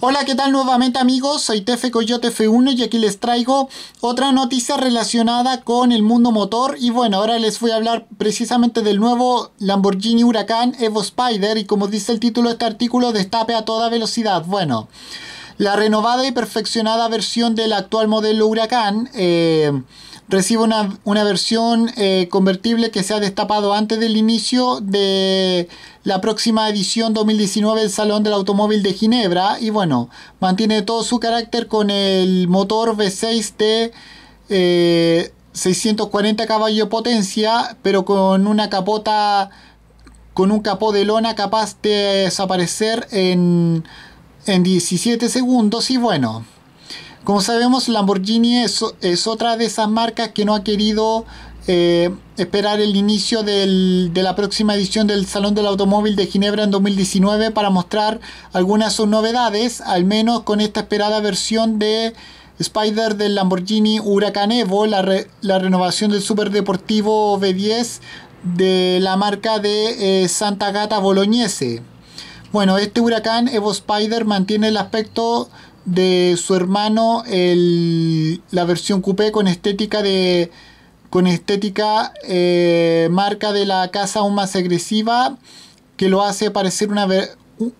Hola, ¿qué tal nuevamente amigos? Soy Tefe Coyote F1 y aquí les traigo otra noticia relacionada con el mundo motor y bueno, ahora les voy a hablar precisamente del nuevo Lamborghini Huracán Evo Spider y como dice el título de este artículo, destape a toda velocidad. Bueno... La renovada y perfeccionada versión del actual modelo Huracán eh, recibe una, versión eh, convertible que se ha destapado antes del inicio de la próxima edición 2019 del Salón del Automóvil de Ginebra y bueno, mantiene todo su carácter con el motor V6 t 640 caballos potencia, pero con una capota, con un capó de lona capaz de desaparecer en en 17 segundos y bueno, como sabemos Lamborghini es, otra de esas marcas que no ha querido eh, esperar el inicio de la próxima edición del Salón del Automóvil de Ginebra en 2019 para mostrar algunas sus novedades, al menos con esta esperada versión de Spider del Lamborghini Huracán Evo, la, renovación del superdeportivo V10 de la marca de eh, Santa Gata Bolognese. Bueno, este huracán Evo Spider mantiene el aspecto de su hermano, la versión coupé con estética de con estética eh, marca de la casa aún más agresiva que lo hace parecer una,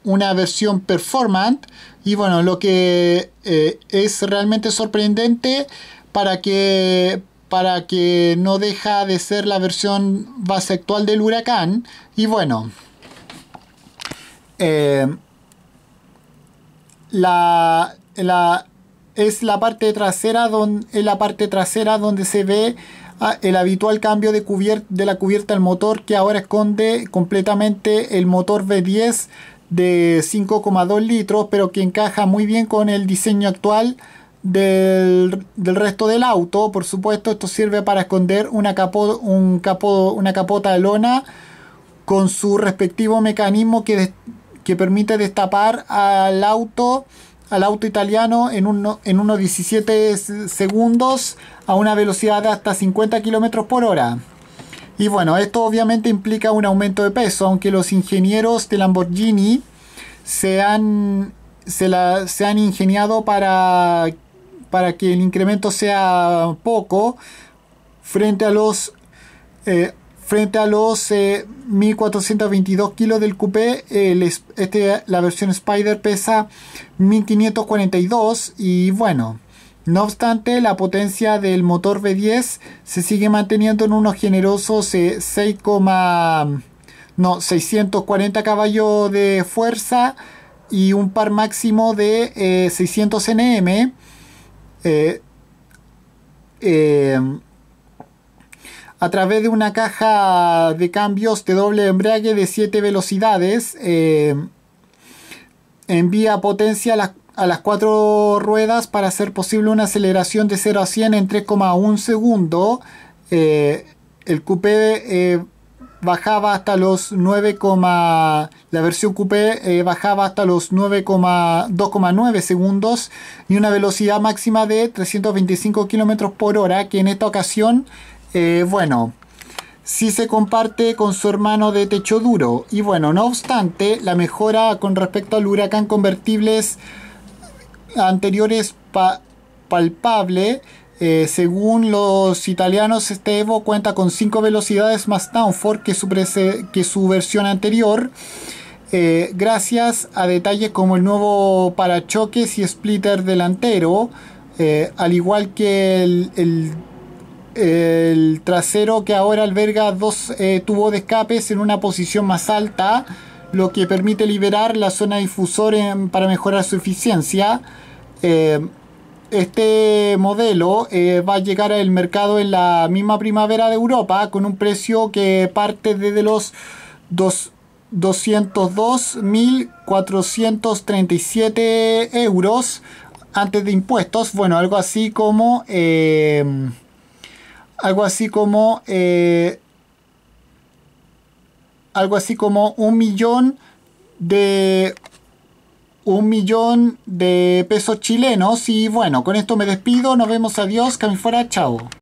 una versión performant y bueno lo que eh, es realmente sorprendente para que para que no deja de ser la versión base actual del huracán y bueno eh, la, la, es la parte trasera donde la parte trasera donde se ve ah, el habitual cambio de, de la cubierta al motor que ahora esconde completamente el motor V10 de 5,2 litros pero que encaja muy bien con el diseño actual del, del, resto del auto por supuesto esto sirve para esconder una, capo, un capo, una capota de lona con su respectivo mecanismo que, que permite destapar al auto al auto italiano en, en unos 17 segundos a una velocidad de hasta 50 km por hora. Y bueno, esto obviamente implica un aumento de peso, aunque los ingenieros de Lamborghini se han, se han ingeniado para, para que el incremento sea poco frente a los eh, Frente a los 1.422 eh, kilos del coupé, este, la versión Spider pesa 1.542 y bueno, no obstante, la potencia del motor V10 se sigue manteniendo en unos generosos 6, eh, no, 640 caballos de fuerza y un par máximo de 600 eh, Nm a través de una caja de cambios de doble embrague de 7 velocidades. Eh, envía potencia a las, a cuatro ruedas para hacer posible una aceleración de 0 a 100 en 3,1 segundo. Eh, el coupé eh, bajaba hasta los 9, la versión coupé bajaba hasta los 9,2,9 segundos y una velocidad máxima de 325 km por hora que en esta ocasión eh, bueno, si sí se comparte con su hermano de techo duro. Y bueno, no obstante, la mejora con respecto al huracán convertibles anteriores palpable. Eh, según los italianos, este Evo cuenta con 5 velocidades más downforce que su, que su versión anterior. Eh, gracias a detalles como el nuevo parachoques y splitter delantero, al igual que el el trasero que ahora alberga dos eh, tubos de escapes en una posición más alta, lo que permite liberar la zona difusor para mejorar su eficiencia. Eh, este modelo eh, va a llegar al mercado en la misma primavera de Europa con un precio que parte desde los 202.437 euros antes de impuestos, bueno, algo así como algo así como eh, algo así como un millón de un millón de pesos chilenos y bueno con esto me despido nos vemos adiós que fuera chao